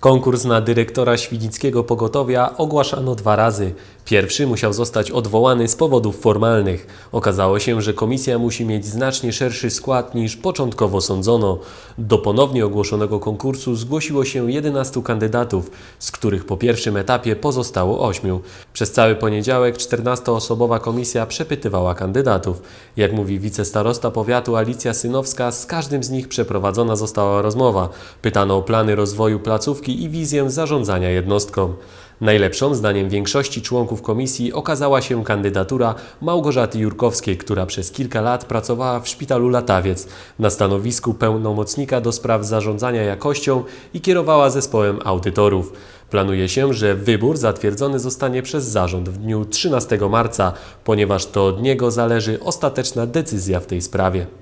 Konkurs na dyrektora Świdnickiego Pogotowia ogłaszano dwa razy. Pierwszy musiał zostać odwołany z powodów formalnych. Okazało się, że komisja musi mieć znacznie szerszy skład niż początkowo sądzono. Do ponownie ogłoszonego konkursu zgłosiło się 11 kandydatów, z których po pierwszym etapie pozostało 8. Przez cały poniedziałek 14-osobowa komisja przepytywała kandydatów. Jak mówi wicestarosta powiatu Alicja Synowska, z każdym z nich przeprowadzona została rozmowa. Pytano o plany rozwoju placówki i wizję zarządzania jednostką. Najlepszą, zdaniem większości członków komisji, okazała się kandydatura Małgorzaty Jurkowskiej, która przez kilka lat pracowała w szpitalu Latawiec na stanowisku pełnomocnika do spraw zarządzania jakością i kierowała zespołem audytorów. Planuje się, że wybór zatwierdzony zostanie przez zarząd w dniu 13 marca, ponieważ to od niego zależy ostateczna decyzja w tej sprawie.